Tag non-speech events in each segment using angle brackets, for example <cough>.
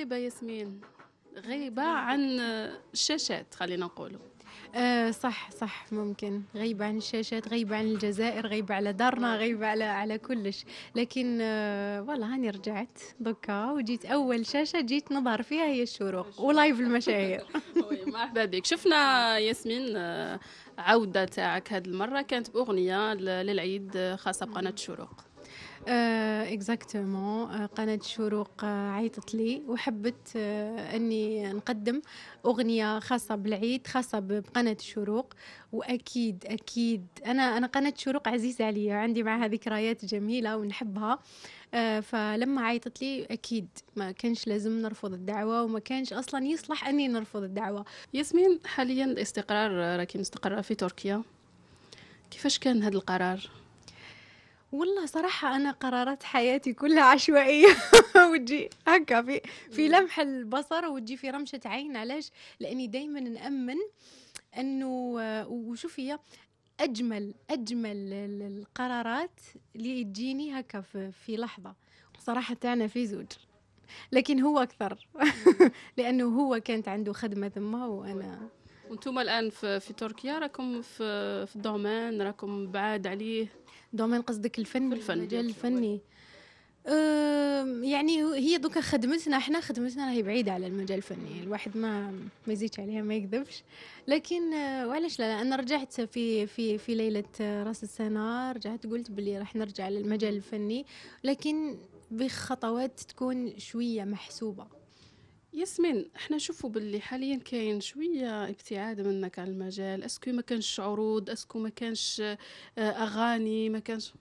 غايبة ياسمين غايبة عن الشاشات خلينا نقولوا آه صح صح ممكن غيبة عن الشاشات غيبة عن الجزائر غيبة على دارنا غيبة على على كلش لكن آه والله هاني رجعت دوكا وجيت أول شاشة جيت نظهر فيها هي الشروق ولايف المشاهير <laughs> مرحبا بك شفنا ياسمين آه، عودة تاعك هذه المرة كانت بأغنية للعيد خاصة بقناة الشروق آه، اكزاكتومون euh, قناة شروق آه، عيطت لي وحبت آه، اني نقدم اغنية خاصة بالعيد خاصة بقناة شروق واكيد اكيد انا انا قناة شروق عزيزة عليا عندي معها ذكريات جميلة ونحبها آه، فلما عيطت لي اكيد ما كانش لازم نرفض الدعوه وما كانش اصلا يصلح اني نرفض الدعوه ياسمين حاليا الاستقرار راكي مستقره في تركيا كيفاش كان هذا القرار والله صراحة أنا قرارات حياتي كلها عشوائية <laughs> وتجي هكا في في لمح البصر وتجي في رمشة عين علاش؟ لأني دايما نأمن أنه وشوفي أجمل أجمل القرارات اللي تجيني هكا في لحظة صراحة تاعنا في زوج لكن هو أكثر <laughs> لأنه هو كانت عنده خدمة ثم وأنا وانتم الان في, في تركيا راكم في, في الدومين راكم بعاد عليه دومين قصدك الفن الفن المجال الفني يعني هي دوكا خدمتنا احنا خدمتنا راهي بعيده على المجال الفني الواحد ما ما يزيدش عليها ما يكذبش لكن أه، وعلاش لا انا رجعت في في في ليله أه، راس السنه رجعت قلت بلي راح نرجع للمجال الفني لكن بخطوات تكون شويه محسوبه ياسمين احنا نشوفوا باللي حاليا كاين شويه ابتعاد منك على المجال اسكو ما كانش عروض اسكو ما كانش آه، اغاني ما كانش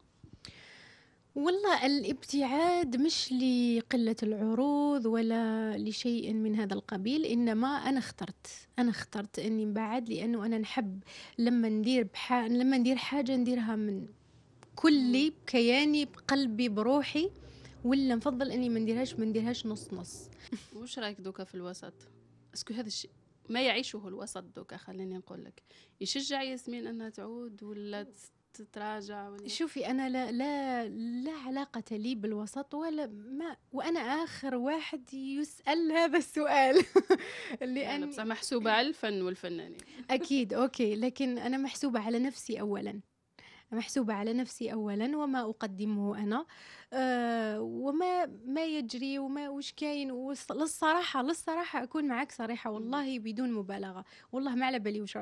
والله الابتعاد مش لقلة العروض ولا لشيء من هذا القبيل إنما أنا اخترت أنا اخترت إني نبعد لأنه أنا نحب لما ندير بحا... لما ندير حاجة نديرها من كلي بكياني بقلبي بروحي ولا نفضل اني ما نديرهاش ما نديرهاش نص نص <laughs> وش رايك دوكا في الوسط اسكو هذا الشيء ما يعيشه الوسط دوكا خليني نقول لك يشجع ياسمين انها تعود ولا تتراجع ولا شوفي انا لا لا لا علاقه لي بالوسط ولا ما وانا اخر واحد يسال هذا السؤال لان <laughs> انا محسوبه على الفن والفنانين اكيد اوكي لكن انا محسوبه على نفسي اولا محسوبة على نفسي أولا وما أقدمه أنا أه وما ما يجري وما وش كاين للصراحة للصراحة أكون معك صريحة والله بدون مبالغة والله ما على بالي وش